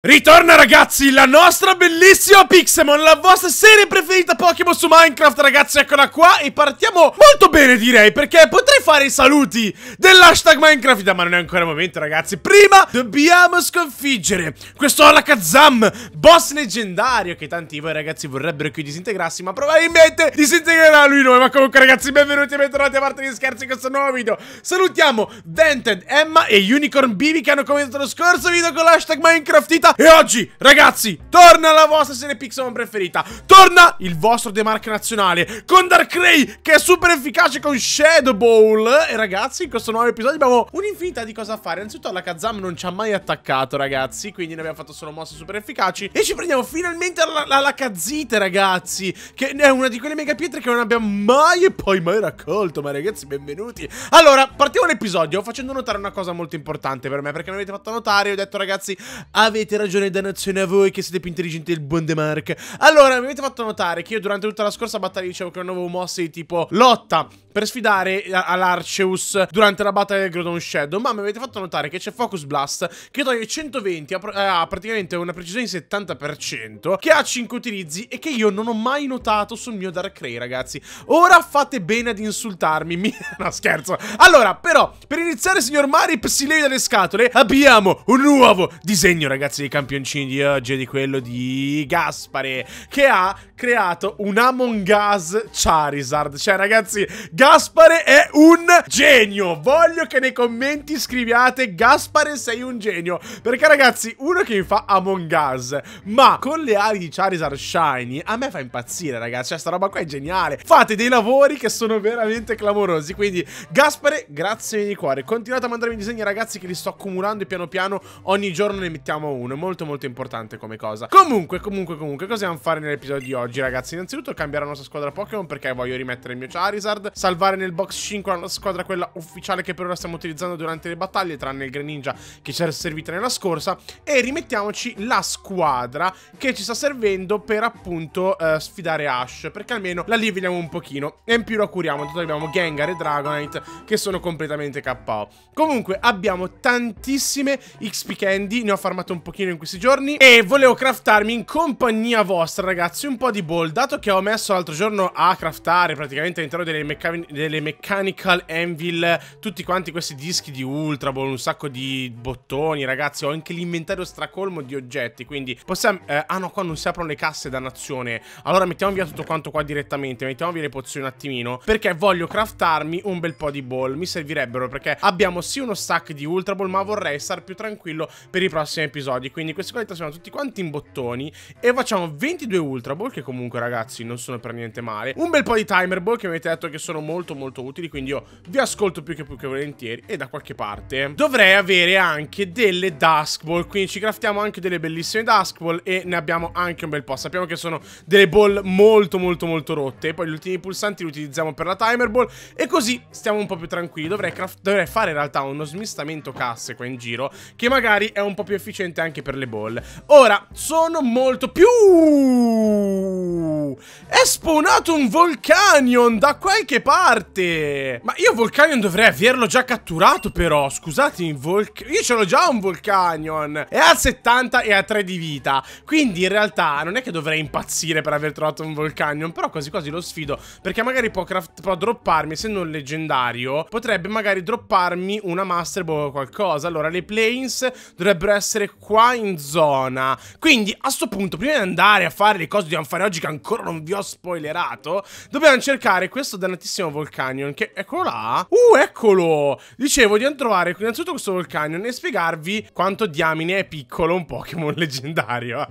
Ritorna ragazzi la nostra bellissima Pixemon, la vostra serie preferita Pokémon su Minecraft ragazzi, eccola qua e partiamo molto bene direi perché potrei fare i saluti dell'hashtag Minecraft ma non è ancora il momento ragazzi, prima dobbiamo sconfiggere questo Alakazam, boss leggendario che tanti di voi ragazzi vorrebbero che io disintegrassi ma probabilmente disintegrerà lui noi ma comunque ragazzi benvenuti e bentornati a parte di scherzi in questo nuovo video, salutiamo Dented, Emma e Unicorn Bibi che hanno commentato lo scorso video con l'hashtag Minecraft Italia puntata E oggi, ragazzi, torna la vostra serie Pixelmon preferita Torna il vostro Demark nazionale Con Darkrai, che è super efficace con Shadow Ball E ragazzi, in questo nuovo episodio abbiamo un'infinità di cose da fare Innanzitutto la Kazam non ci ha mai attaccato, ragazzi Quindi ne abbiamo fatto solo mosse super efficaci E ci prendiamo finalmente la, la, ragazzi Che è una di quelle mega pietre che non abbiamo mai e poi mai raccolto Ma ragazzi, benvenuti Allora, partiamo l'episodio facendo notare una cosa molto importante per me Perché mi avete fatto notare, ho detto ragazzi Avete ragione, dannazione a voi che siete più intelligenti del buon De Allora, mi avete fatto notare che io durante tutta la scorsa battaglia dicevo che non avevo mosse di tipo lotta per sfidare eh, all'Arceus durante la battaglia del Grodon Shadow, ma mi avete fatto notare che c'è Focus Blast che toglie 120 eh, a, praticamente una precisione di 70%, che ha 5 utilizzi e che io non ho mai notato sul mio Dark Ray, ragazzi. Ora fate bene ad insultarmi, mi... no scherzo. Allora, però, per iniziare, signor Mari, si leva le scatole, abbiamo un nuovo disegno, ragazzi, campioncini di oggi e di quello di Gaspare, che ha creato un Among Us Charizard. Cioè, ragazzi, Gaspare è un genio. Voglio che nei commenti scriviate Gaspare sei un genio. Perché, ragazzi, uno che mi fa Among Us, ma con le ali di Charizard Shiny, a me fa impazzire, ragazzi. Cioè, sta roba qua è geniale. Fate dei lavori che sono veramente clamorosi. Quindi, Gaspare, grazie di cuore. Continuate a mandarmi disegni, ragazzi, che li sto accumulando e piano piano ogni giorno ne mettiamo uno. È molto, molto importante come cosa. Comunque, comunque, comunque, cosa dobbiamo fare nell'episodio di oggi? oggi, ragazzi. Innanzitutto cambiare la nostra squadra Pokémon perché voglio rimettere il mio Charizard, salvare nel box 5 la nostra squadra, quella ufficiale che per ora stiamo utilizzando durante le battaglie, tranne il Greninja che ci era servita nella scorsa, e rimettiamoci la squadra che ci sta servendo per appunto eh, sfidare Ash, perché almeno la livelliamo un pochino, e in più la curiamo, tanto abbiamo Gengar e Dragonite che sono completamente KO. Comunque abbiamo tantissime XP Candy, ne ho farmato un pochino in questi giorni, e volevo craftarmi in compagnia vostra, ragazzi, un po' di Audible, dato che ho messo l'altro giorno a craftare praticamente all'interno delle, meccan delle, Mechanical Anvil tutti quanti questi dischi di Ultra Ball, un sacco di bottoni, ragazzi, ho anche l'inventario stracolmo di oggetti, quindi possiamo... Eh, ah no, qua non si aprono le casse dannazione. Allora mettiamo via tutto quanto qua direttamente, mettiamo via le pozioni un attimino, perché voglio craftarmi un bel po' di ball, mi servirebbero perché abbiamo sì uno stack di Ultra Ball, ma vorrei star più tranquillo per i prossimi episodi, quindi questi qua li trasformiamo tutti quanti in bottoni e facciamo 22 Ultra Ball che comunque ragazzi non sono per niente male Un bel po' di timer ball boh, che mi avete detto che sono molto molto utili Quindi io vi ascolto più che più che volentieri E da qualche parte dovrei avere anche delle dusk ball Quindi ci craftiamo anche delle bellissime dusk ball E ne abbiamo anche un bel po' Sappiamo che sono delle ball molto molto molto rotte Poi gli ultimi pulsanti li utilizziamo per la timer ball E così stiamo un po' più tranquilli dovrei, dovrei fare in realtà uno smistamento casse qua in giro Che magari è un po' più efficiente anche per le ball Ora sono molto più Ooh. Wow! È spawnato un Volcanion da qualche parte! Ma io Volcanion dovrei averlo già catturato però, scusate, Volc io ce l'ho già un Volcanion! È a 70 e a 3 di vita, quindi in realtà non è che dovrei impazzire per aver trovato un Volcanion, però quasi quasi lo sfido, perché magari può, può dropparmi, essendo un leggendario, potrebbe magari dropparmi una Master Ball o qualcosa. Allora, le planes dovrebbero essere qua in zona, quindi a sto punto, prima di andare a fare le cose che dobbiamo fare oggi che ancora ancora non vi ho spoilerato, dobbiamo cercare questo dannatissimo Volcanion, che eccolo là. Uh, eccolo! Dicevo, di trovare innanzitutto questo Volcanion e spiegarvi quanto diamine è piccolo un Pokémon leggendario.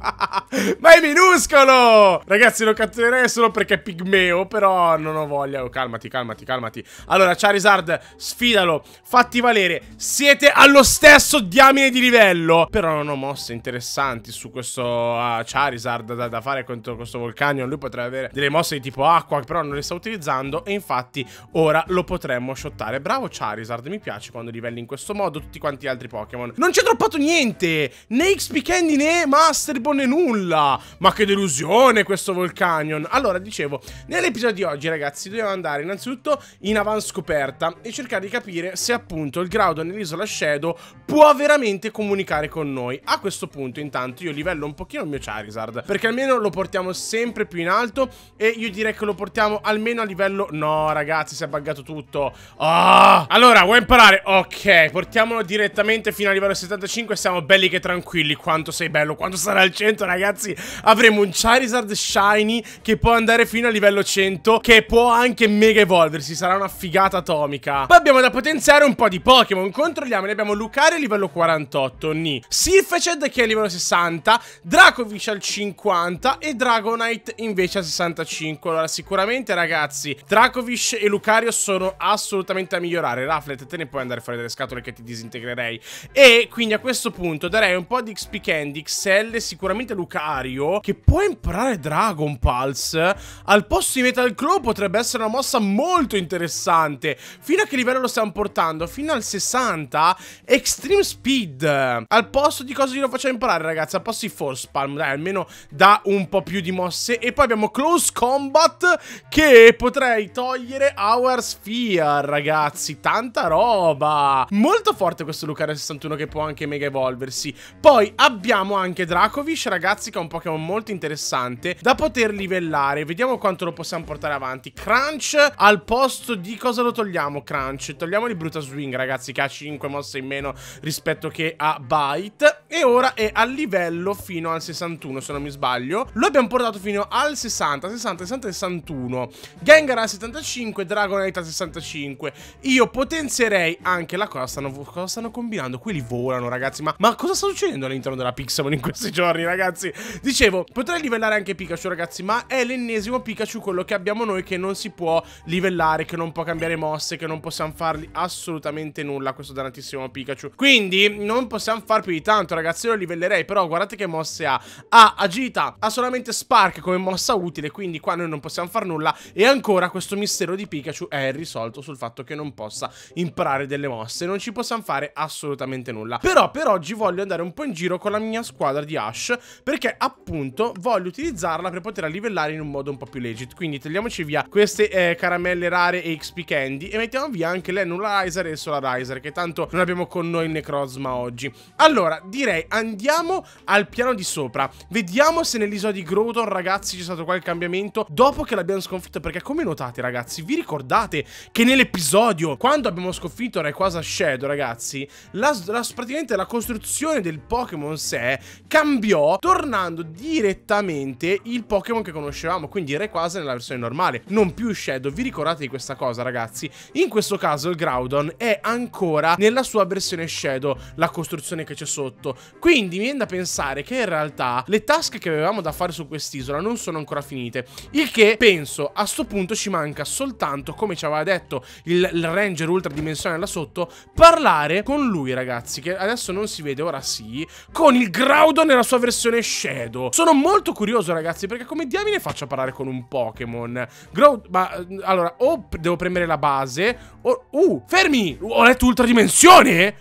Ma è minuscolo! Ragazzi, lo catturerei solo perché è pigmeo, però non ho voglia. Oh, calmati, calmati, calmati. Allora, Charizard, sfidalo, fatti valere. Siete allo stesso diamine di livello. Però non ho mosse interessanti su questo uh, Charizard da, da fare contro questo Volcanion. Lui lui potrebbe avere delle mosse di tipo acqua, però non le sta utilizzando. E infatti ora lo potremmo shottare. Bravo Charizard, mi piace quando livelli in questo modo tutti quanti gli altri Pokémon. Non ci ho droppato niente! Né XP Candy né Master Ball né nulla! Ma che delusione questo Volcanion! Allora, dicevo, nell'episodio di oggi, ragazzi, dobbiamo andare innanzitutto in avanscoperta e cercare di capire se appunto il Graudo nell'isola Shadow può veramente comunicare con noi. A questo punto, intanto, io livello un pochino il mio Charizard, perché almeno lo portiamo sempre più in in alto e io direi che lo portiamo almeno a livello... No, ragazzi, si è buggato tutto. Oh! Allora, vuoi imparare? Ok, portiamolo direttamente fino a livello 75 siamo belli che tranquilli. Quanto sei bello, quando sarà al 100, ragazzi? Avremo un Charizard Shiny che può andare fino a livello 100, che può anche mega evolversi. Sarà una figata atomica. Poi abbiamo da potenziare un po' di Pokémon. Controlliamo, abbiamo Lucario livello 48, Ni. Sirfeced che è livello 60, Dracovish al 50 e Dragonite in invece a 65. Allora sicuramente ragazzi, Dracovish e Lucario sono assolutamente a migliorare. Raflet, te ne puoi andare fuori dalle scatole che ti disintegrerei. E quindi a questo punto darei un po' di XP Candy, XL, sicuramente Lucario, che può imparare Dragon Pulse. Al posto di Metal Claw potrebbe essere una mossa molto interessante. Fino a che livello lo stiamo portando? Fino al 60 Extreme Speed. Al posto di cosa glielo facciamo imparare ragazzi? Al posto di Force Palm, dai, almeno da un po' più di mosse. E poi abbiamo Close Combat che potrei togliere Our Sphere, ragazzi. Tanta roba. Molto forte questo Lucario 61 che può anche mega evolversi. Poi abbiamo anche Dracovish, ragazzi, che è un Pokémon molto interessante da poter livellare. Vediamo quanto lo possiamo portare avanti. Crunch al posto di cosa lo togliamo, Crunch? Togliamo di Bruta Swing, ragazzi, che ha 5 mosse in meno rispetto che a Bite. E ora è a livello fino al 61, se non mi sbaglio. Lo abbiamo portato fino al 60, 60, 60, 61, Gengar a 75, Dragonite a 65. Io potenzierei anche la cosa stanno, cosa stanno combinando. Quelli volano, ragazzi. Ma, ma cosa sta succedendo all'interno della Pixelmon in questi giorni, ragazzi? Dicevo, potrei livellare anche Pikachu, ragazzi, ma è l'ennesimo Pikachu quello che abbiamo noi che non si può livellare, che non può cambiare mosse, che non possiamo fargli assolutamente nulla questo dannatissimo Pikachu. Quindi non possiamo far più di tanto, ragazzi. Io lo livellerei, però guardate che mosse ha. Ha agilità, ha solamente Spark come mosse mossa utile, quindi qua noi non possiamo far nulla e ancora questo mistero di Pikachu è risolto sul fatto che non possa imparare delle mosse, non ci possiamo fare assolutamente nulla. Però per oggi voglio andare un po' in giro con la mia squadra di Ash, perché appunto voglio utilizzarla per poterla livellare in un modo un po' più legit, quindi togliamoci via queste eh, caramelle rare e XP Candy e mettiamo via anche l'Enularizer e il Solarizer, che tanto non abbiamo con noi il Necrozma oggi. Allora, direi andiamo al piano di sopra, vediamo se nell'isola di Groton ragazzi ci stato qualche cambiamento dopo che l'abbiamo sconfitta. Perché come notate, ragazzi, vi ricordate che nell'episodio, quando abbiamo sconfitto Rayquaza Shadow, ragazzi, la, la, praticamente la costruzione del Pokémon sé cambiò tornando direttamente il Pokémon che conoscevamo, quindi Rayquaza nella versione normale, non più Shadow. Vi ricordate di questa cosa, ragazzi? In questo caso il Groudon è ancora nella sua versione Shadow, la costruzione che c'è sotto. Quindi mi viene da pensare che in realtà le task che avevamo da fare su quest'isola non sono sono ancora finite. Il che, penso, a sto punto ci manca soltanto, come ci aveva detto il, il ranger ultradimensionale là sotto, parlare con lui, ragazzi, che adesso non si vede, ora sì, con il Groudon nella sua versione Shadow. Sono molto curioso, ragazzi, perché come diamine faccio a parlare con un Pokémon? Groudon, ma, mm, allora, o devo premere la base, o... Uh, fermi! Ho letto ultradimensione?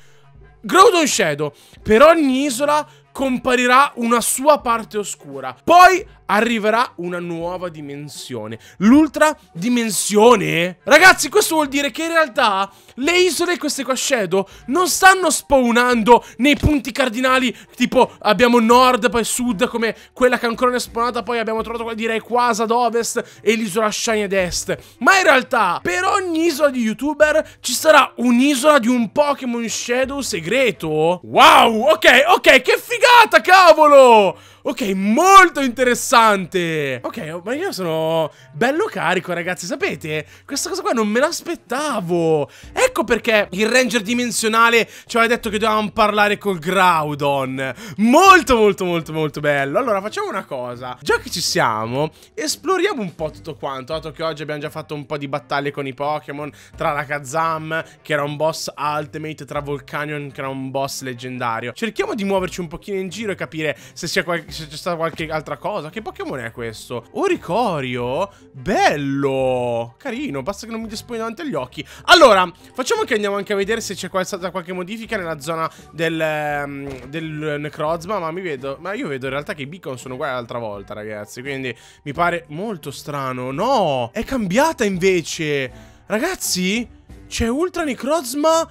Groudon Shadow. Per ogni isola comparirà una sua parte oscura. Poi arriverà una nuova dimensione. L'ultra dimensione? Ragazzi, questo vuol dire che in realtà le isole, queste qua Shadow, non stanno spawnando nei punti cardinali, tipo abbiamo nord, poi sud, come quella che ancora non è spawnata, poi abbiamo trovato quella di Rayquaza ad ovest e l'isola Shiny ad est. Ma in realtà, per ogni isola di YouTuber ci sarà un'isola di un Pokémon Shadow segreto. Wow, ok, ok, che figata, cavolo! Ok, molto interessante Ok, ma io sono bello carico ragazzi Sapete? Questa cosa qua non me l'aspettavo Ecco perché il ranger dimensionale ci aveva detto che dovevamo parlare col Groudon Molto molto molto molto bello Allora facciamo una cosa Già che ci siamo Esploriamo un po' tutto quanto Dato che oggi abbiamo già fatto un po' di battaglie con i Pokémon Tra la Kazam che era un boss ultimate Tra Volcanion che era un boss leggendario Cerchiamo di muoverci un pochino in giro e capire se sia qualche se c'è stata qualche altra cosa. Che Pokémon è questo? Oricorio? Bello! Carino, basta che non mi disponi davanti agli occhi. Allora, facciamo che andiamo anche a vedere se c'è stata qualche modifica nella zona del, um, del Necrozma. Ma mi vedo. Ma io vedo in realtà che i beacon sono uguali l'altra volta, ragazzi. Quindi mi pare molto strano. No! È cambiata invece! Ragazzi, c'è Ultra Necrozma.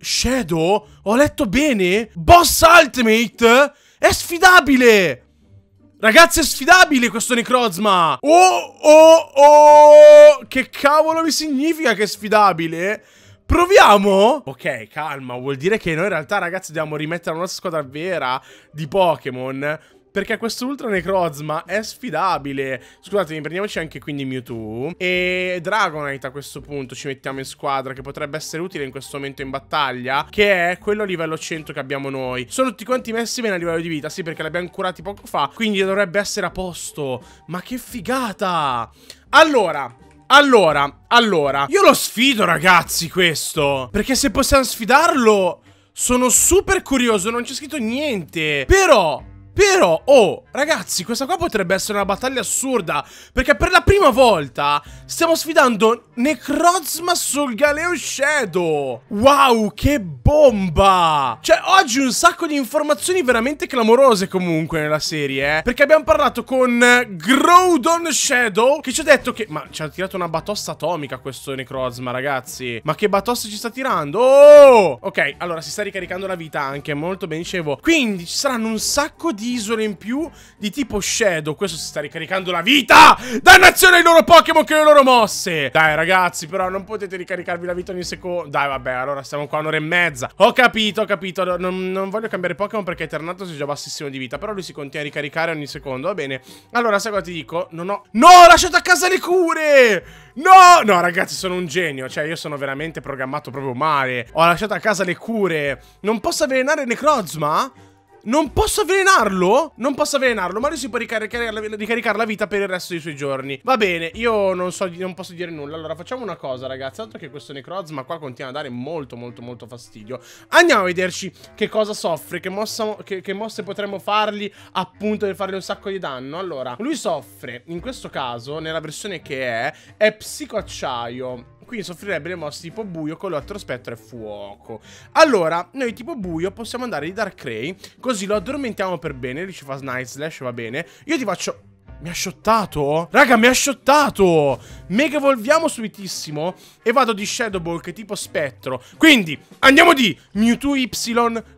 Shadow? Ho letto bene? Boss Ultimate? È sfidabile! Ragazzi, è sfidabile questo Necrozma! Oh, oh, oh! Che cavolo mi significa che è sfidabile? Proviamo? Ok, calma, vuol dire che noi in realtà, ragazzi, dobbiamo rimettere la nostra squadra vera di Pokémon perché questo Ultra Necrozma è sfidabile. Scusatemi, prendiamoci anche quindi Mewtwo. E Dragonite a questo punto ci mettiamo in squadra, che potrebbe essere utile in questo momento in battaglia, che è quello a livello 100 che abbiamo noi. Sono tutti quanti messi bene a livello di vita, sì, perché li abbiamo curati poco fa, quindi dovrebbe essere a posto. Ma che figata! Allora, allora, allora, io lo sfido ragazzi questo, perché se possiamo sfidarlo sono super curioso, non c'è scritto niente, però... Però, oh, ragazzi, questa qua potrebbe essere una battaglia assurda, perché per la prima volta stiamo sfidando Necrozma sul Galeo Shadow. Wow, che bomba! Cioè, oggi un sacco di informazioni veramente clamorose comunque nella serie, eh? Perché abbiamo parlato con Groudon Shadow, che ci ha detto che... Ma ci ha tirato una batosta atomica questo Necrozma, ragazzi. Ma che batosta ci sta tirando? Oh! Ok, allora si sta ricaricando la vita anche, molto ben dicevo. Quindi ci saranno un sacco di di isole in più di tipo Shadow. Questo si sta ricaricando la vita! Dannazione ai loro Pokémon che le loro mosse! Dai, ragazzi, però non potete ricaricarvi la vita ogni secondo. Dai, vabbè, allora stiamo qua un'ora e mezza. Ho capito, ho capito. Non, non voglio cambiare Pokémon perché Eternatus è già bassissimo di vita. Però lui si continua a ricaricare ogni secondo, va bene. Allora, sai cosa ti dico? Non ho... No, ho lasciato a casa le cure! No! No, ragazzi, sono un genio. Cioè, io sono veramente programmato proprio male. Ho lasciato a casa le cure. Non posso avvelenare Necrozma? Non posso avvelenarlo? Non posso avvelenarlo, ma lui si può ricaricare la, ricaricare la vita per il resto dei suoi giorni. Va bene, io non, so, non posso dire nulla. Allora, facciamo una cosa, ragazzi. Altro che questo Necrozma qua continua a dare molto, molto, molto fastidio. Andiamo a vederci che cosa soffre, che, mossa, che, che mosse potremmo fargli appunto per fargli un sacco di danno. Allora, lui soffre, in questo caso, nella versione che è, è psicoacciaio quindi soffrirebbe le mosse tipo buio con l'altro spettro e fuoco. Allora, noi tipo buio possiamo andare di Darkrai, così lo addormentiamo per bene, lì ci fa Night Slash, va bene. Io ti faccio... Mi ha shottato? Raga, mi ha shottato! Mega evolviamo subitissimo e vado di Shadow Ball che tipo spettro. Quindi, andiamo di Mewtwo Y contro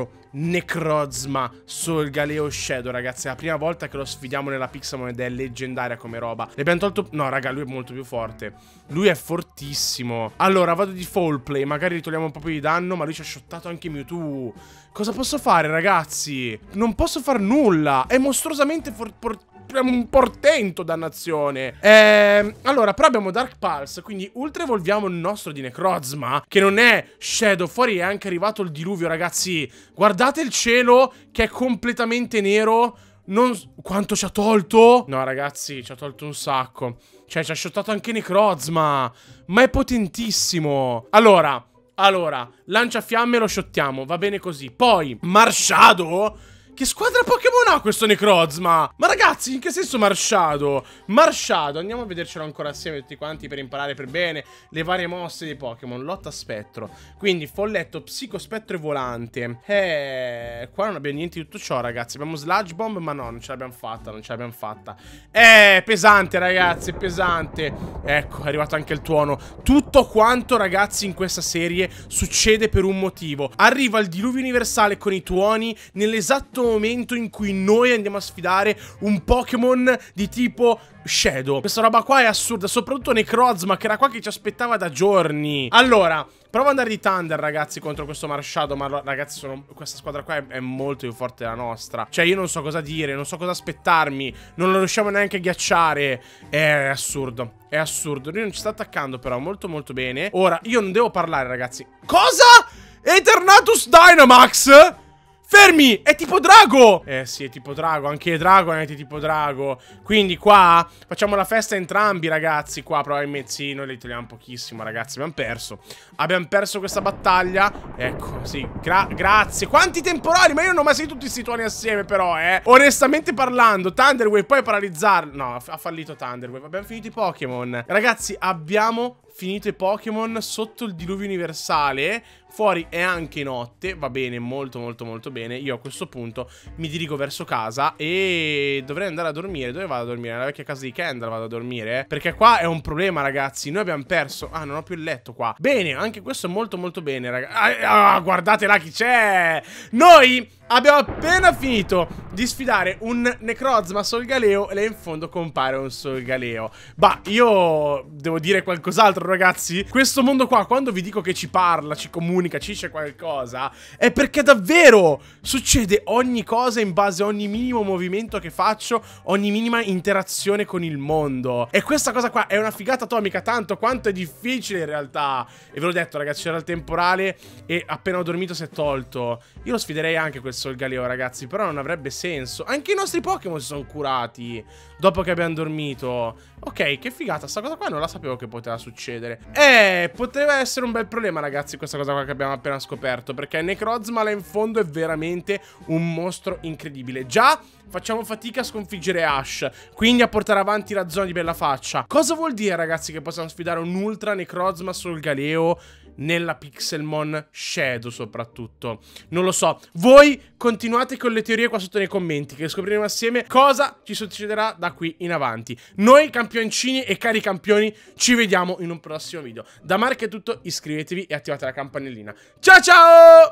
Mewtwo. Necrozma sul Galeo Shadow, ragazzi. È la prima volta che lo sfidiamo nella Pixamon ed è leggendaria come roba. Le abbiamo tolto... No, raga, lui è molto più forte. Lui è fortissimo. Allora, vado di fall play. Magari ritoliamo un po' più di danno, ma lui ci ha shottato anche Mewtwo. Cosa posso fare, ragazzi? Non posso far nulla. È mostruosamente fortissimo un portento, dannazione. Ehm, allora, però abbiamo Dark Pulse, quindi ultra evolviamo il nostro di Necrozma, che non è Shadow. Fuori è anche arrivato il diluvio, ragazzi. Guardate il cielo, che è completamente nero. Non... Quanto ci ha tolto? No, ragazzi, ci ha tolto un sacco. Cioè, ci ha shottato anche Necrozma. Ma è potentissimo. Allora, allora, lanciafiamme lo shottiamo, va bene così. Poi, Marshadow... Che squadra Pokémon ha questo Necrozma? Ma ragazzi, in che senso Marshado? Marshado, andiamo a vedercelo ancora assieme tutti quanti per imparare per bene le varie mosse dei Pokémon. Lotta spettro. Quindi, folletto, psico, spettro e volante. Eh, qua non abbiamo niente di tutto ciò, ragazzi. Abbiamo Sludge Bomb, ma no, non ce l'abbiamo fatta, non ce l'abbiamo fatta. Eh, pesante, ragazzi, pesante. Ecco, è arrivato anche il tuono. Tutto quanto, ragazzi, in questa serie succede per un motivo. Arriva il diluvio universale con i tuoni nell'esatto momento in cui noi andiamo a sfidare un Pokémon di tipo Shadow. Questa roba qua è assurda, soprattutto Necrozma, che era qua che ci aspettava da giorni. Allora, provo ad andare di Thunder, ragazzi, contro questo Marshadow, ma ragazzi, sono... questa squadra qua è, è, molto più forte della nostra. Cioè, io non so cosa dire, non so cosa aspettarmi, non lo riusciamo neanche a ghiacciare. è assurdo, è assurdo. Lui non ci sta attaccando, però, molto molto bene. Ora, io non devo parlare, ragazzi. Cosa? Eternatus Dynamax? Fermi! È tipo drago! Eh sì, è tipo drago. Anche Dragonite è tipo drago. Quindi qua facciamo la festa entrambi, ragazzi. Qua probabilmente sì, noi li togliamo pochissimo, ragazzi. Abbiamo perso. Abbiamo perso questa battaglia. Ecco, sì. Gra grazie. Quanti temporali? Ma io non ho mai sentito tutti questi tuoni assieme, però, eh. Onestamente parlando, Thunderwave poi paralizzarlo. No, ha fallito Thunderwave. Abbiamo finito i Pokémon. Ragazzi, abbiamo finito i Pokémon sotto il diluvio universale, fuori è anche notte, va bene, molto molto molto bene, io a questo punto mi dirigo verso casa e dovrei andare a dormire, dove vado a dormire? Nella vecchia casa di Kendall vado a dormire, perché qua è un problema ragazzi, noi abbiamo perso, ah non ho più il letto qua, bene, anche questo è molto molto bene ragazzi, ah, ah, guardate là chi c'è, noi... Abbiamo appena finito di sfidare un Necrozma Solgaleo e là in fondo compare un Solgaleo. Bah, io devo dire qualcos'altro, ragazzi. Questo mondo qua, quando vi dico che ci parla, ci comunica, ci c'è qualcosa, è perché davvero succede ogni cosa in base a ogni minimo movimento che faccio, ogni minima interazione con il mondo. E questa cosa qua è una figata atomica, tanto quanto è difficile in realtà. E ve l'ho detto, ragazzi, c'era il temporale e appena ho dormito si è tolto. Io lo sfiderei anche questo perso il Galeo, ragazzi. Però non avrebbe senso. Anche i nostri Pokémon si sono curati dopo che abbiamo dormito. Ok, che figata. Sta cosa qua non la sapevo che poteva succedere. Eh, poteva essere un bel problema, ragazzi, questa cosa qua che abbiamo appena scoperto. Perché Necrozma là in fondo è veramente un mostro incredibile. Già facciamo fatica a sconfiggere Ash, quindi a portare avanti la zona di Bella Faccia. Cosa vuol dire, ragazzi, che possiamo sfidare un Ultra Necrozma sul Galeo nella Pixelmon Shadow soprattutto. Non lo so. Voi continuate con le teorie qua sotto nei commenti che scopriremo assieme cosa ci succederà da qui in avanti. Noi campioncini e cari campioni ci vediamo in un prossimo video. Da Mark è tutto, iscrivetevi e attivate la campanellina. Ciao ciao!